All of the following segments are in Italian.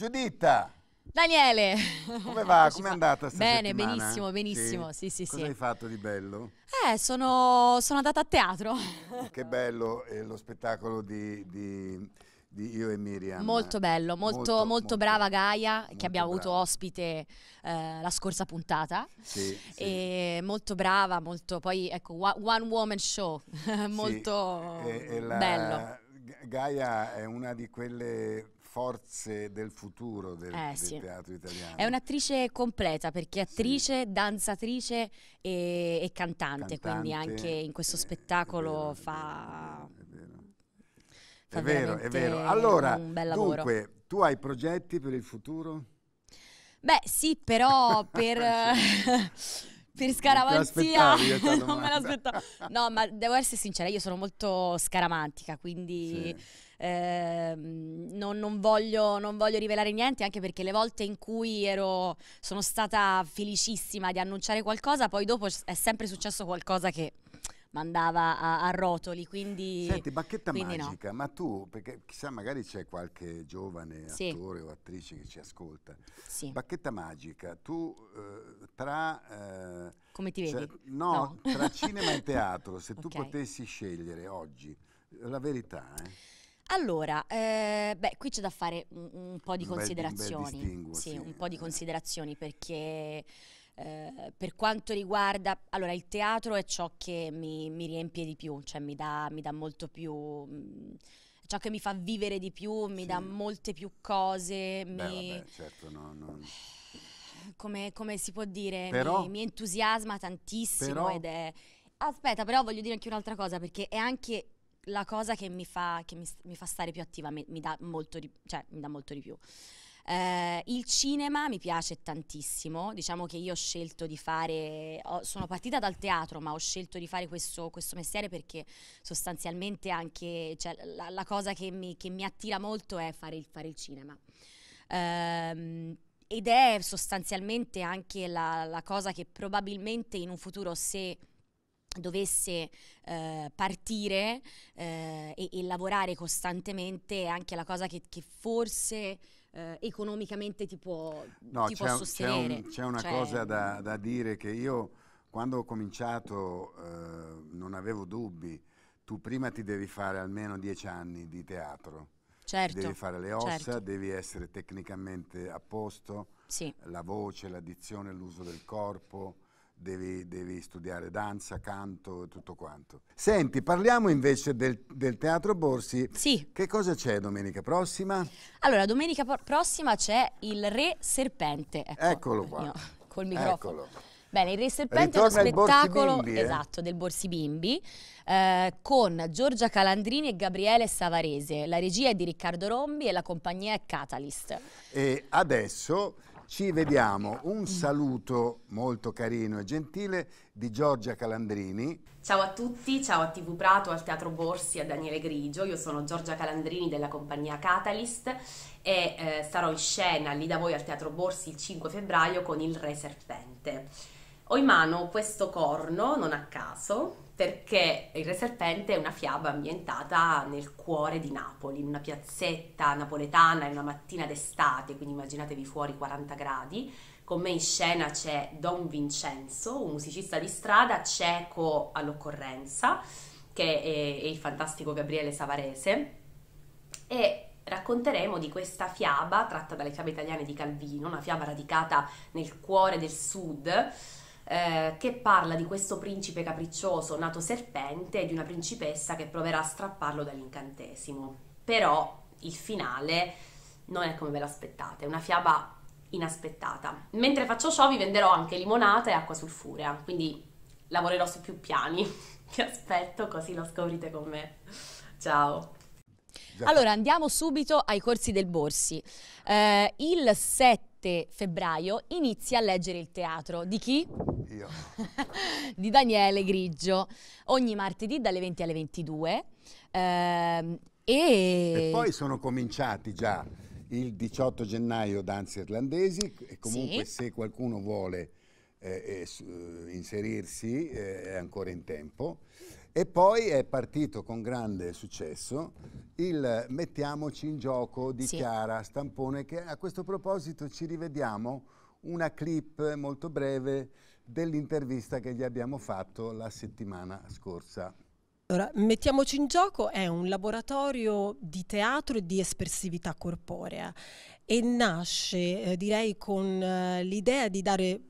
Giuditta! Daniele! Come va? Come è andata Bene, settimana? benissimo, benissimo. Sì, sì, sì. Cosa sì. hai fatto di bello? Eh, sono, sono andata a teatro. Che bello eh, lo spettacolo di, di, di, Io e Miriam. Molto bello, molto, molto, molto, molto brava Gaia, che abbiamo brava. avuto ospite eh, la scorsa puntata. Sì, e molto brava, molto... Poi, ecco, one woman show. molto sì. e, e la... bello. Gaia è una di quelle forze del futuro del, eh, del sì. teatro italiano. È un'attrice completa perché è attrice, sì. danzatrice e, e cantante, cantante, quindi anche in questo eh, spettacolo è vero, fa... È vero, è vero. Fa è vero, è vero. Allora, dunque, tu hai progetti per il futuro? Beh sì, però per... per scaramanzia non me l'aspettavo. No, ma devo essere sincera, io sono molto scaramantica, quindi sì. eh, non, non, voglio, non, voglio, rivelare niente, anche perché le volte in cui ero, sono stata felicissima di annunciare qualcosa, poi dopo è sempre successo qualcosa che mandava a, a rotoli. Quindi, Senti, bacchetta quindi magica, no. ma tu, perché chissà, magari c'è qualche giovane sì. attore o attrice che ci ascolta. Sì. Bacchetta magica, tu eh, tra... Eh, Come ti cioè, vedi? Cioè, no, no, tra cinema e teatro, se okay. tu potessi scegliere oggi, la verità, eh? Allora, eh, beh, qui c'è da fare un, un po' di un considerazioni. Bel, un, bel sì, sì, un po' di eh. considerazioni perché eh, per quanto riguarda, allora il teatro è ciò che mi, mi riempie di più, cioè mi dà, mi dà molto più... Mh, mm, ciò che mi fa vivere di più, mi sì. dà molte più cose. Beh, mi... vabbè, certo, no, no. Come, come, si può dire, però, mi, mi, entusiasma tantissimo però, ed è... Aspetta, però voglio dire anche un'altra cosa, perché è anche la cosa che mi fa, che mi, mi fa stare più attiva, mi, dà molto di, cioè, mi dà molto di più. Eh, il cinema mi piace tantissimo, diciamo che io ho scelto di fare, ho, sono partita dal teatro ma ho scelto di fare questo, questo mestiere perché sostanzialmente anche cioè, la, la, cosa che mi, che mi, attira molto è fare il, fare il cinema. Eh, ed è sostanzialmente anche la, la cosa che probabilmente in un futuro se dovesse eh, partire eh, e, e, lavorare costantemente è anche la cosa che, che forse eh, economicamente ti può, no, ti c'è, può sostenere. C'è, un, c'è una cioè, cosa da, mm. da, dire che io quando ho cominciato eh, non avevo dubbi, tu prima ti devi fare almeno dieci anni di teatro. Certo, devi fare le ossa, certo. devi essere tecnicamente a posto, sì. la voce, l'addizione, l'uso del corpo, devi, devi, studiare danza, canto e tutto quanto. Senti, parliamo invece del, del Teatro Borsi. Sì. Che cosa c'è domenica prossima? Allora, domenica prossima c'è il Re Serpente. Ecco, Eccolo qua. Io, col microfono. Eccolo. Bene, Il Re Serpente Ritorna è uno spettacolo Bimbi, eh? esatto, del Borsi Bimbi eh, con Giorgia Calandrini e Gabriele Savarese. La regia è di Riccardo Rombi e la compagnia è Catalyst. E adesso ci vediamo. Un saluto molto carino e gentile di Giorgia Calandrini. Ciao a tutti, ciao a TV Prato, al Teatro Borsi, a Daniele Grigio. Io sono Giorgia Calandrini della compagnia Catalyst e eh, sarò in scena lì da voi al Teatro Borsi il 5 febbraio con Il Re Serpente. Ho in mano questo corno, non a caso, perché Il Re Serpente è una fiaba ambientata nel cuore di Napoli, in una piazzetta napoletana, in una mattina d'estate, quindi immaginatevi fuori 40 gradi. Con me in scena c'è Don Vincenzo, un musicista di strada cieco all'occorrenza, che è, è il fantastico Gabriele Savarese, e racconteremo di questa fiaba tratta dalle fiabe italiane di Calvino, una fiaba radicata nel cuore del sud, eh, che parla di questo principe capriccioso nato serpente e di una principessa che proverà a strapparlo dall'incantesimo. Però il finale non è come ve l'aspettate, è una fiaba inaspettata. Mentre faccio ciò vi venderò anche limonata e acqua sulfurea, quindi lavorerò su più piani. Vi aspetto così lo scoprite con me. Ciao! Allora andiamo subito ai corsi del Borsi. Eh, il 7 7 febbraio inizia a leggere il teatro. Di chi? Io. di Daniele Griggio. Ogni martedì dalle 20 alle 22. Ehm, e... e poi sono cominciati già il 18 gennaio danze irlandesi e comunque sì. se qualcuno vuole eh, eh, inserirsi eh, è ancora in tempo e poi è partito con grande successo il Mettiamoci in gioco di sì. Chiara Stampone, che a questo proposito ci rivediamo una clip molto breve dell'intervista che gli abbiamo fatto la settimana scorsa. Allora, Mettiamoci in gioco è un laboratorio di teatro e di espressività corporea e nasce, eh, direi, con eh, l'idea di dare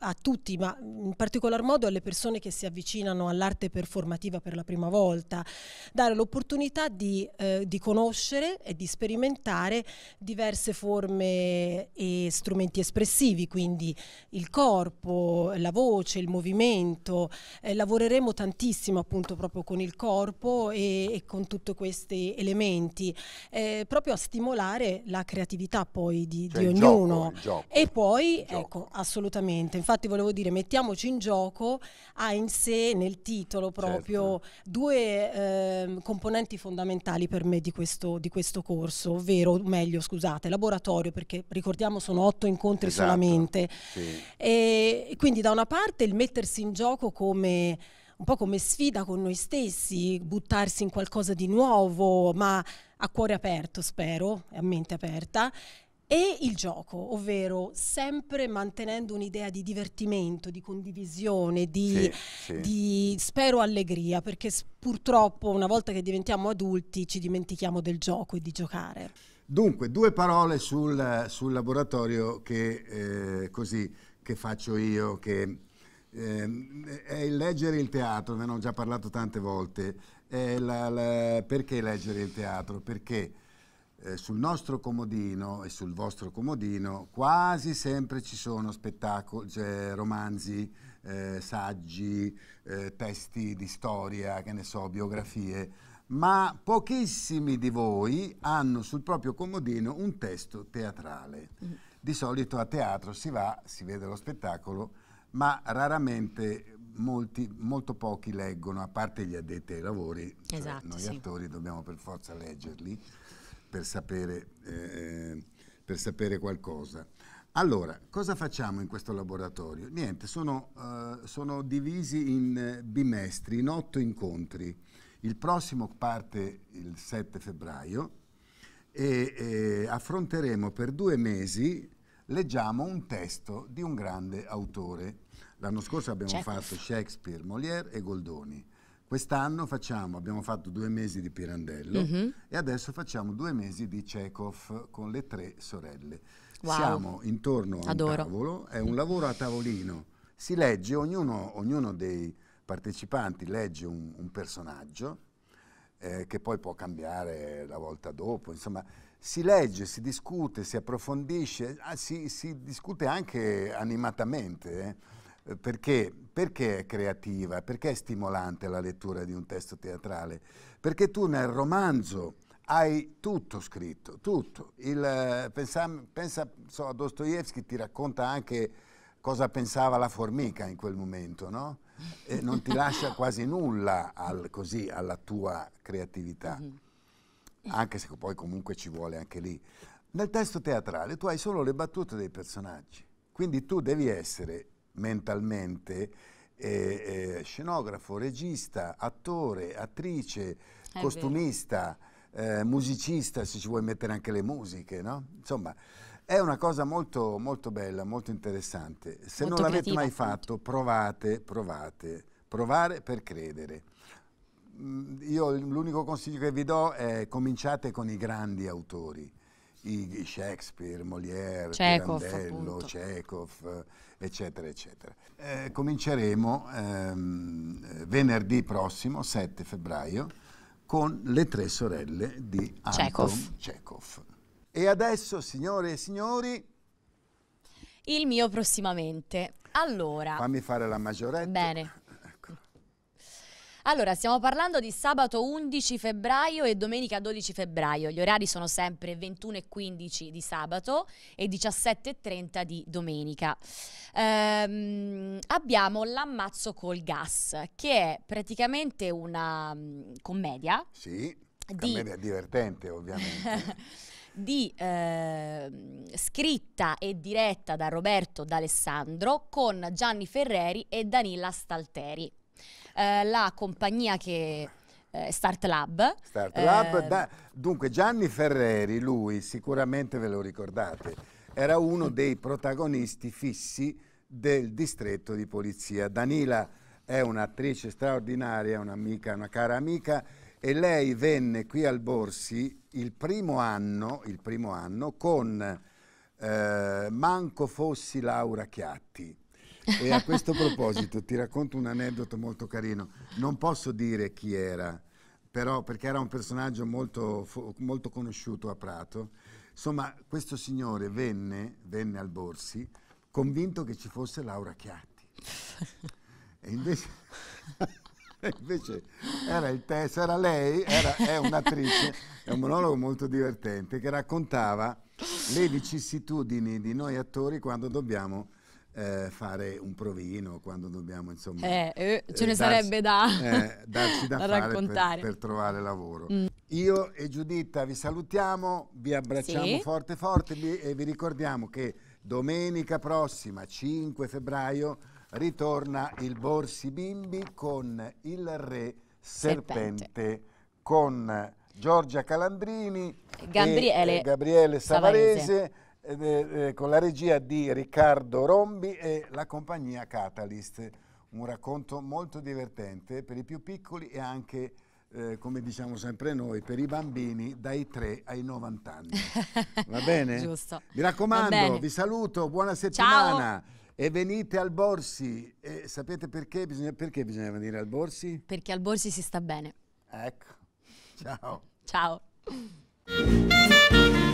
a tutti, ma in particolar modo alle persone che si avvicinano all'arte performativa per la prima volta, dare l'opportunità di, eh, di, conoscere e di sperimentare diverse forme e strumenti espressivi, quindi il corpo, la voce, il movimento. Eh, lavoreremo tantissimo appunto proprio con il corpo e, e con tutti questi elementi, eh, proprio a stimolare la creatività poi di, cioè di ognuno. Gioco, gioco, e poi, ecco, assolutamente infatti volevo dire mettiamoci in gioco, ha in sé nel titolo certo. proprio certo. due eh, componenti fondamentali per me di questo, di questo corso, ovvero, meglio scusate, laboratorio, perché ricordiamo sono otto incontri esatto. solamente. Sì. E quindi da una parte il mettersi in gioco come un po' come sfida con noi stessi, buttarsi in qualcosa di nuovo, ma a cuore aperto, spero, e a mente aperta, e il gioco, ovvero sempre mantenendo un'idea di divertimento, di condivisione, di, sì, di spero allegria, perché purtroppo una volta che diventiamo adulti ci dimentichiamo del gioco e di giocare. Dunque, due parole sul, sul laboratorio che, eh, così, che, faccio io, che eh, è il leggere il teatro, ne ho già parlato tante volte. La, la, perché leggere il teatro? Perché eh, sul nostro comodino e sul vostro comodino quasi sempre ci sono spettacoli, cioè, romanzi, eh, saggi, eh, testi di storia, che ne so, biografie, ma pochissimi di voi hanno sul proprio comodino un testo teatrale. Mm. Di solito a teatro si va, si vede lo spettacolo, ma raramente Molti, molto pochi leggono, a parte gli addetti ai lavori, cioè esatto, noi sì. attori dobbiamo per forza leggerli, per sapere, eh, per sapere qualcosa. Allora, cosa facciamo in questo laboratorio? Niente, sono, uh, sono divisi in eh, bimestri, in otto incontri. Il prossimo parte il 7 febbraio e, e affronteremo per due mesi, leggiamo un testo di un grande autore. L'anno scorso abbiamo Check. fatto Shakespeare, Molière e Goldoni. Quest'anno facciamo, abbiamo fatto due mesi di Pirandello mm-hmm. e adesso facciamo due mesi di Chekhov con le tre sorelle. Wow. Siamo intorno a Adoro. un tavolo, è un lavoro a tavolino. Si legge, ognuno, ognuno dei partecipanti legge un, un personaggio eh, che poi può cambiare la volta dopo, insomma si legge, si discute, si approfondisce, ah, si, si, discute anche animatamente. Eh. Eh, perché, perché è creativa? Perché è stimolante la lettura di un testo teatrale? Perché tu nel romanzo hai tutto scritto, tutto. Il, eh, pensa, pensa so, a Dostoevsky ti racconta anche cosa pensava la formica in quel momento, no? E non ti lascia quasi nulla al, così alla tua creatività, mm-hmm. anche se poi comunque ci vuole anche lì. Nel testo teatrale tu hai solo le battute dei personaggi, quindi tu devi essere mentalmente, eh, eh, scenografo, regista, attore, attrice, È costumista, eh, musicista, se ci vuoi mettere anche le musiche, no? Insomma, è una cosa molto, molto bella, molto interessante. Se molto non l'avete mai fatto, provate, provate. Provare per credere. Mm, io l'unico consiglio che vi do è cominciate con i grandi autori. Shakespeare, Molière, Chekhov, Pirandello, Chekhov, eh, eccetera, eccetera. Eh, cominceremo ehm, eh, venerdì prossimo, 7 febbraio, con le tre sorelle di Chekhov. Anton Chekhov. E adesso, signore e signori... Il mio prossimamente. Allora... Fammi fare la maggioretta. Bene. Allora, stiamo parlando di sabato 11 febbraio e domenica 12 febbraio. Gli orari sono sempre 21 e 15 di sabato e 17 e 30 di domenica. Ehm, abbiamo L'ammazzo col gas, che è praticamente una um, commedia. Sì, di... commedia divertente ovviamente. di eh, scritta e diretta da Roberto D'Alessandro con Gianni Ferreri e Danila Stalteri. Eh, la compagnia che eh, Start Lab. Start Lab. Eh, da, dunque Gianni Ferreri, lui sicuramente ve lo ricordate, era uno dei protagonisti fissi del distretto di polizia. Danila è un'attrice straordinaria, un'amica, una cara amica e lei venne qui al Borsi il primo anno, il primo anno con eh, Manco Fossi Laura Chiatti e a questo proposito ti racconto un aneddoto molto carino. Non posso dire chi era, però perché era un personaggio molto, molto conosciuto a Prato. Insomma, questo signore venne, venne al Borsi convinto che ci fosse Laura Chiatti. e invece... invece era il testo, era lei, era, è un'attrice, è un monologo molto divertente che raccontava le vicissitudini di noi attori quando dobbiamo eh, fare un provino quando dobbiamo insomma eh, eh, eh ce ne darci, sarebbe da, eh, darci da, da raccontare per, per, trovare lavoro mm. io e Giuditta vi salutiamo vi abbracciamo sì. forte forte vi, e vi ricordiamo che domenica prossima 5 febbraio ritorna il Borsi Bimbi con il Re Serpente, Serpente. con Giorgia Calandrini Gabriele, e Gabriele Savarese. Savarese eh, con la regia di Riccardo Rombi e la compagnia Catalyst. Un racconto molto divertente per i più piccoli e anche eh, come diciamo sempre noi, per i bambini dai 3 ai 90 anni. Va bene? Giusto. Mi raccomando, bene. vi saluto, buona settimana. Ciao. E venite al Borsi. E sapete perché bisogna, perché bisogna venire al Borsi? Perché al Borsi si sta bene. Ecco. Ciao. Ciao.